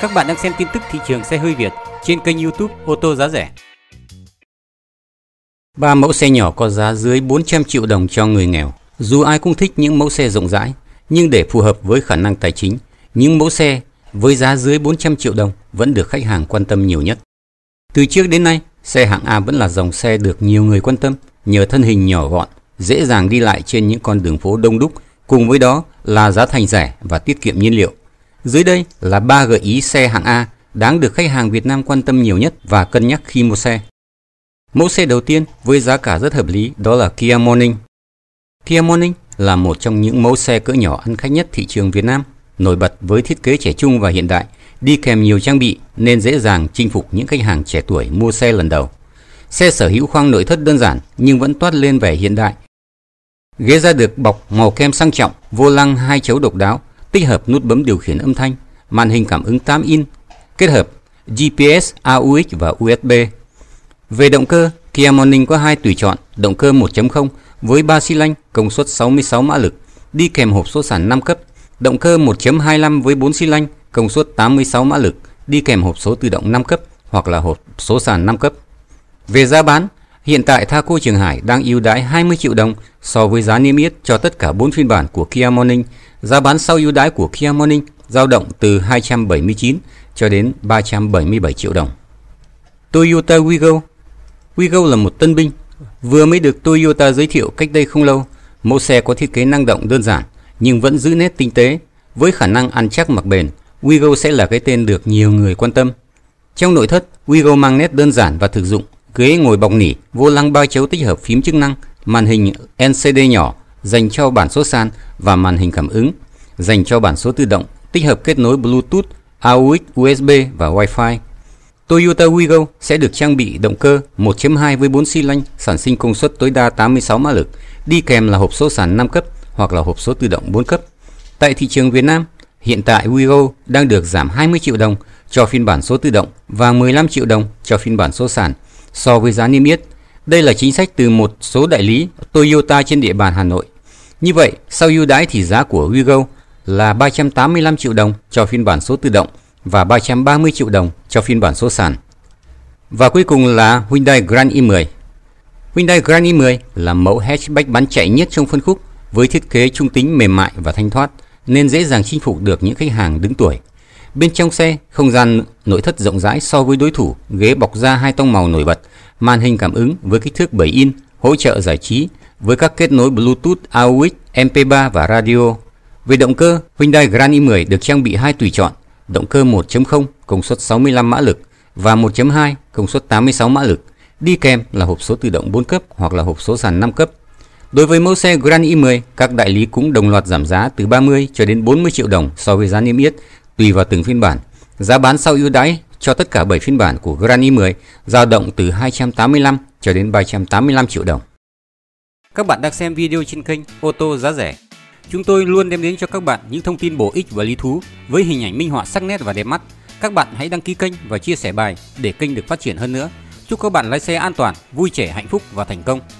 Các bạn đang xem tin tức thị trường xe hơi Việt trên kênh YouTube ô tô giá rẻ. Ba mẫu xe nhỏ có giá dưới 400 triệu đồng cho người nghèo. Dù ai cũng thích những mẫu xe rộng rãi, nhưng để phù hợp với khả năng tài chính, những mẫu xe với giá dưới 400 triệu đồng vẫn được khách hàng quan tâm nhiều nhất. Từ trước đến nay, xe hạng A vẫn là dòng xe được nhiều người quan tâm nhờ thân hình nhỏ gọn, dễ dàng đi lại trên những con đường phố đông đúc, cùng với đó là giá thành rẻ và tiết kiệm nhiên liệu. Dưới đây là 3 gợi ý xe hạng A đáng được khách hàng Việt Nam quan tâm nhiều nhất và cân nhắc khi mua xe. Mẫu xe đầu tiên với giá cả rất hợp lý đó là Kia Morning. Kia Morning là một trong những mẫu xe cỡ nhỏ ăn khách nhất thị trường Việt Nam, nổi bật với thiết kế trẻ trung và hiện đại, đi kèm nhiều trang bị nên dễ dàng chinh phục những khách hàng trẻ tuổi mua xe lần đầu. Xe sở hữu khoang nội thất đơn giản nhưng vẫn toát lên vẻ hiện đại. Ghế da được bọc màu kem sang trọng, vô lăng hai chấu độc đáo tích hợp nút bấm điều khiển âm thanh, màn hình cảm ứng 8 in, kết hợp GPS, AUX và USB. Về động cơ, Kia Morning có hai tùy chọn, động cơ 1.0 với 3 xi lanh, công suất 66 mã lực, đi kèm hộp số sản 5 cấp, động cơ 1.25 với 4 xi lanh, công suất 86 mã lực, đi kèm hộp số tự động 5 cấp hoặc là hộp số sàn 5 cấp. Về giá bán, hiện tại Thaco Trường Hải đang ưu đãi 20 triệu đồng so với giá niêm yết cho tất cả 4 phiên bản của Kia Morning Giá bán sau ưu đãi của Kia Morning dao động từ 279 cho đến 377 triệu đồng. Toyota Wigo Wigo là một tân binh, vừa mới được Toyota giới thiệu cách đây không lâu. Mẫu xe có thiết kế năng động đơn giản nhưng vẫn giữ nét tinh tế. Với khả năng ăn chắc mặc bền, Wigo sẽ là cái tên được nhiều người quan tâm. Trong nội thất, Wigo mang nét đơn giản và thực dụng, ghế ngồi bọc nỉ, vô lăng ba chấu tích hợp phím chức năng, màn hình LCD nhỏ, dành cho bản số sàn và màn hình cảm ứng, dành cho bản số tự động, tích hợp kết nối Bluetooth, AUX, USB và Wi-Fi. Toyota Wigo sẽ được trang bị động cơ 1.2 với 4 xi lanh sản sinh công suất tối đa 86 mã lực, đi kèm là hộp số sàn 5 cấp hoặc là hộp số tự động 4 cấp. Tại thị trường Việt Nam, hiện tại Wigo đang được giảm 20 triệu đồng cho phiên bản số tự động và 15 triệu đồng cho phiên bản số sàn so với giá niêm yết. Đây là chính sách từ một số đại lý Toyota trên địa bàn Hà Nội như vậy, sau ưu đãi thì giá của Wigo là 385 triệu đồng cho phiên bản số tự động và 330 triệu đồng cho phiên bản số sàn. Và cuối cùng là Hyundai Grand i10. Hyundai Grand i10 là mẫu hatchback bán chạy nhất trong phân khúc với thiết kế trung tính mềm mại và thanh thoát nên dễ dàng chinh phục được những khách hàng đứng tuổi. Bên trong xe, không gian nội thất rộng rãi so với đối thủ, ghế bọc da hai tông màu nổi bật, màn hình cảm ứng với kích thước 7 in, hỗ trợ giải trí với các kết nối Bluetooth, AUX, MP3 và radio. Về động cơ, Hyundai Grand i10 được trang bị hai tùy chọn, động cơ 1.0 công suất 65 mã lực và 1.2 công suất 86 mã lực, đi kèm là hộp số tự động 4 cấp hoặc là hộp số sàn 5 cấp. Đối với mẫu xe Grand i10, các đại lý cũng đồng loạt giảm giá từ 30 cho đến 40 triệu đồng so với giá niêm yết, tùy vào từng phiên bản. Giá bán sau ưu đãi cho tất cả 7 phiên bản của Grand i10 dao động từ 285 cho đến 385 triệu đồng. Các bạn đang xem video trên kênh ô tô giá rẻ. Chúng tôi luôn đem đến cho các bạn những thông tin bổ ích và lý thú với hình ảnh minh họa sắc nét và đẹp mắt. Các bạn hãy đăng ký kênh và chia sẻ bài để kênh được phát triển hơn nữa. Chúc các bạn lái xe an toàn, vui trẻ, hạnh phúc và thành công.